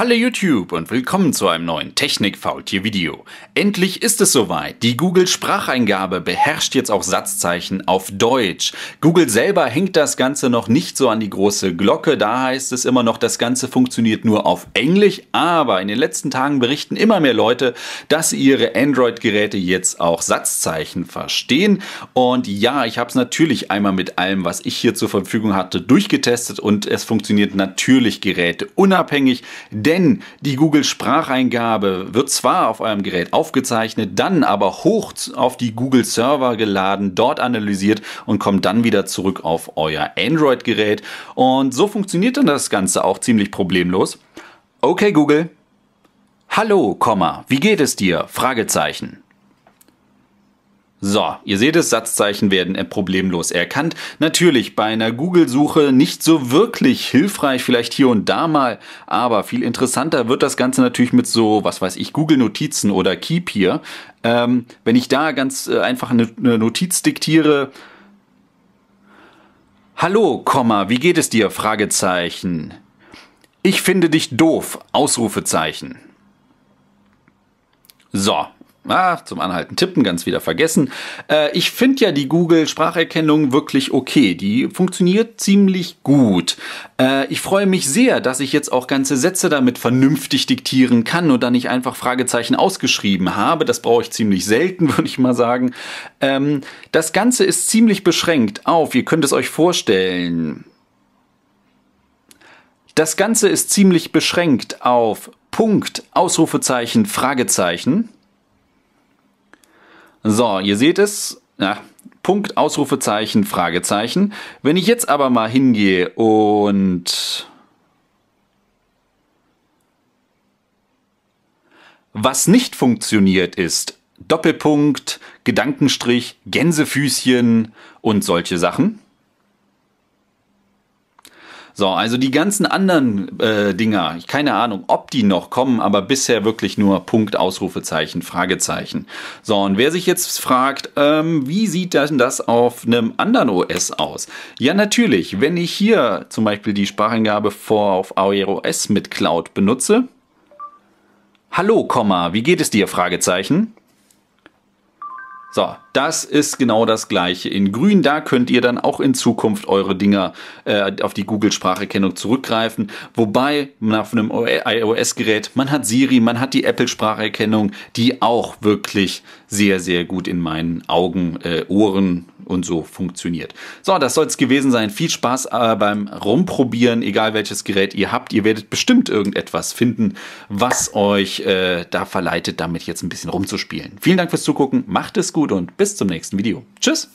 Hallo YouTube und willkommen zu einem neuen Technik-Faultier-Video. Endlich ist es soweit. Die Google-Spracheingabe beherrscht jetzt auch Satzzeichen auf Deutsch. Google selber hängt das Ganze noch nicht so an die große Glocke. Da heißt es immer noch, das Ganze funktioniert nur auf Englisch. Aber in den letzten Tagen berichten immer mehr Leute, dass ihre Android-Geräte jetzt auch Satzzeichen verstehen. Und ja, ich habe es natürlich einmal mit allem, was ich hier zur Verfügung hatte, durchgetestet und es funktioniert natürlich geräteunabhängig. Denn die Google-Spracheingabe wird zwar auf eurem Gerät aufgezeichnet, dann aber hoch auf die Google-Server geladen, dort analysiert und kommt dann wieder zurück auf euer Android-Gerät. Und so funktioniert dann das Ganze auch ziemlich problemlos. Okay, Google. Hallo, Komma, wie geht es dir? Fragezeichen. So, ihr seht es, Satzzeichen werden äh, problemlos erkannt. Natürlich bei einer Google-Suche nicht so wirklich hilfreich, vielleicht hier und da mal, aber viel interessanter wird das Ganze natürlich mit so, was weiß ich, Google-Notizen oder Keep hier. Ähm, wenn ich da ganz äh, einfach eine, eine Notiz diktiere, Hallo, Komma, wie geht es dir? Fragezeichen. Ich finde dich doof. Ausrufezeichen. So, Ach, zum Anhalten tippen, ganz wieder vergessen. Äh, ich finde ja die Google-Spracherkennung wirklich okay. Die funktioniert ziemlich gut. Äh, ich freue mich sehr, dass ich jetzt auch ganze Sätze damit vernünftig diktieren kann und dann nicht einfach Fragezeichen ausgeschrieben habe. Das brauche ich ziemlich selten, würde ich mal sagen. Ähm, das Ganze ist ziemlich beschränkt auf, ihr könnt es euch vorstellen. Das Ganze ist ziemlich beschränkt auf Punkt, Ausrufezeichen, Fragezeichen. So, ihr seht es. Ja, Punkt, Ausrufezeichen, Fragezeichen. Wenn ich jetzt aber mal hingehe und was nicht funktioniert ist, Doppelpunkt, Gedankenstrich, Gänsefüßchen und solche Sachen. So, also die ganzen anderen äh, Dinger, keine Ahnung, ob die noch kommen, aber bisher wirklich nur Punkt, Ausrufezeichen, Fragezeichen. So, und wer sich jetzt fragt, ähm, wie sieht denn das auf einem anderen OS aus? Ja, natürlich, wenn ich hier zum Beispiel die Spracheingabe vor auf AOS mit Cloud benutze. Hallo, Komma, wie geht es dir? Fragezeichen. So, das ist genau das gleiche. In grün, da könnt ihr dann auch in Zukunft eure Dinger äh, auf die Google-Spracherkennung zurückgreifen. Wobei, nach einem iOS-Gerät, man hat Siri, man hat die Apple-Spracherkennung, die auch wirklich sehr, sehr gut in meinen Augen, äh, Ohren, und so funktioniert. So, das soll es gewesen sein. Viel Spaß äh, beim Rumprobieren, egal welches Gerät ihr habt. Ihr werdet bestimmt irgendetwas finden, was euch äh, da verleitet, damit jetzt ein bisschen rumzuspielen. Vielen Dank fürs Zugucken, macht es gut und bis zum nächsten Video. Tschüss!